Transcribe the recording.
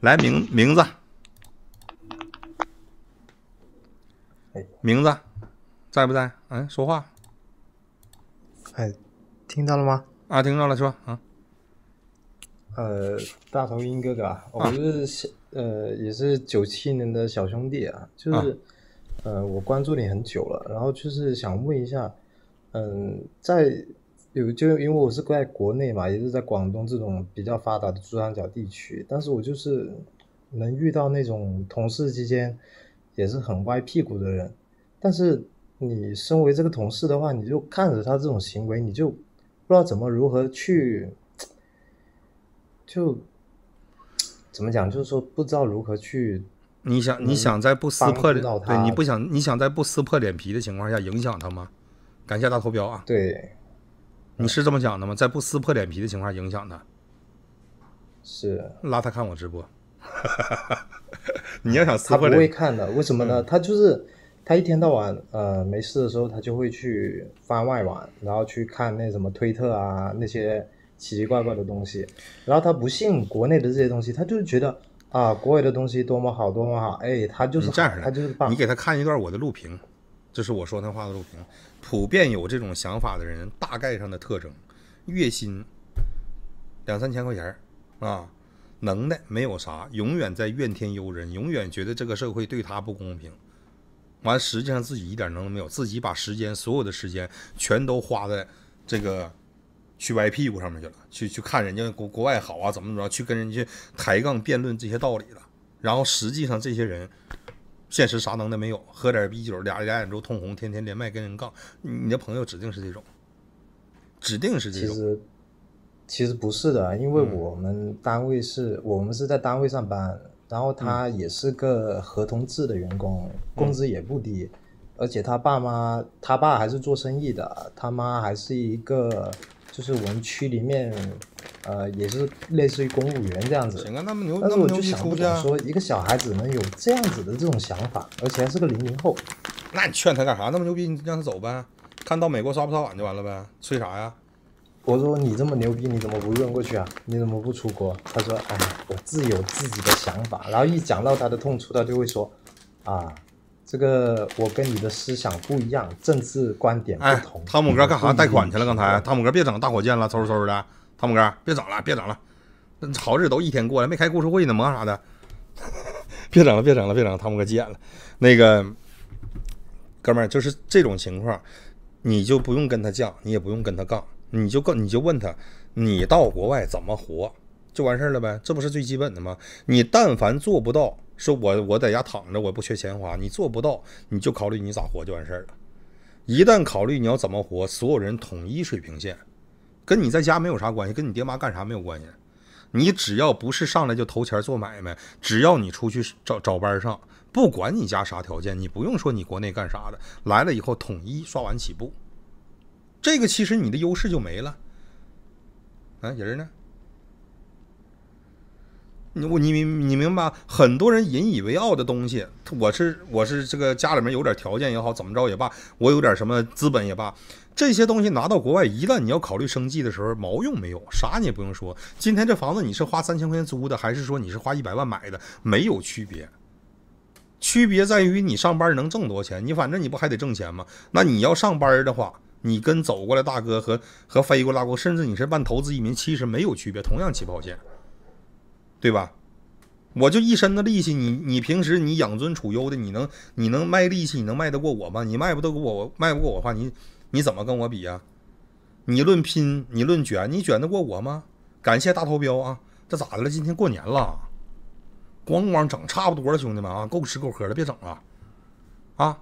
来名名字，名字在不在？嗯，说话，哎，听到了吗？啊，听到了，说啊。呃，大头鹰哥哥，我是呃，也是九七年的小兄弟啊，就是呃，我关注你很久了，然后就是想问一下，嗯，在。有就因为我是在国内嘛，也是在广东这种比较发达的珠三角地区，但是我就是能遇到那种同事之间也是很歪屁股的人，但是你身为这个同事的话，你就看着他这种行为，你就不知道怎么如何去，就怎么讲，就是说不知道如何去。你想你想在不撕破脸，对你不想你想在不撕破脸皮的情况下影响他吗？感谢大头标啊，对。你是这么讲的吗？在不撕破脸皮的情况下影响他，是拉他看我直播。你要想撕破脸，不会看的。为什么呢？他就是他一天到晚呃没事的时候，他就会去番外网，然后去看那什么推特啊那些奇奇怪怪的东西。然后他不信国内的这些东西，他就是觉得啊国外的东西多么好多么好。哎，他就是他就是你给他看一段我的录屏。这是我说那话的录屏，普遍有这种想法的人，大概上的特征，月薪两三千块钱儿啊，能耐没有啥，永远在怨天尤人，永远觉得这个社会对他不公平。完，实际上自己一点能都没有，自己把时间所有的时间全都花在这个去歪屁股上面去了，去去看人家国国外好啊，怎么怎么着，去跟人家抬杠辩论这些道理了。然后实际上这些人。现实啥能耐没有，喝点啤酒，俩俩眼珠通红，天天连麦跟人杠，你的朋友指定是这种，指定是这种。其实其实不是的，因为我们单位是，我们是在单位上班，然后他也是个合同制的员工，工资也不低，而且他爸妈，他爸还是做生意的，他妈还是一个，就是我们区里面。呃，也是类似于公务员这样子，但是我就想不懂，说一个小孩子能有这样子的这种想法，而且还是个零零后，那你劝他干啥？那么牛逼，你让他走呗，看到美国刷不刷碗就完了呗，吹啥呀？我说你这么牛逼，你怎么不混过去啊？你怎么不出国？他说，哎，我自有自己的想法。然后一讲到他的痛处，他就会说，啊，这个我跟你的思想不一样，政治观点不同。汤姆哥干啥？贷款去了？刚才汤姆哥别整大火箭了，嗖嗖的。汤姆哥，别整了，别整了，好日都一天过了，没开故事会呢，忙啥的？别整了，别整了，别整！了，汤姆哥急眼了。那个哥们儿，就是这种情况，你就不用跟他犟，你也不用跟他杠，你就跟你就问他，你到国外怎么活，就完事儿了呗？这不是最基本的吗？你但凡做不到，说我我在家躺着，我不缺钱花，你做不到，你就考虑你咋活就完事儿了。一旦考虑你要怎么活，所有人统一水平线。跟你在家没有啥关系，跟你爹妈干啥没有关系，你只要不是上来就投钱做买卖，只要你出去找找班上，不管你家啥条件，你不用说你国内干啥的，来了以后统一刷碗起步，这个其实你的优势就没了。啊，人呢？你你明你明白？很多人引以为傲的东西，我是我是这个家里面有点条件也好，怎么着也罢，我有点什么资本也罢，这些东西拿到国外，一旦你要考虑生计的时候，毛用没有？啥你也不用说。今天这房子你是花三千块钱租的，还是说你是花一百万买的，没有区别。区别在于你上班能挣多少钱，你反正你不还得挣钱吗？那你要上班的话，你跟走过来大哥和和飞过来过，甚至你是办投资移民，其实没有区别，同样起跑线。对吧？我就一身的力气，你你平时你养尊处优的，你能你能卖力气，你能卖得过我吗？你卖不得过我卖不过我的话，你你怎么跟我比呀？你论拼，你论卷，你卷得过我吗？感谢大投标啊，这咋的了？今天过年了，咣咣整差不多了，兄弟们啊，够吃够喝了，别整了啊。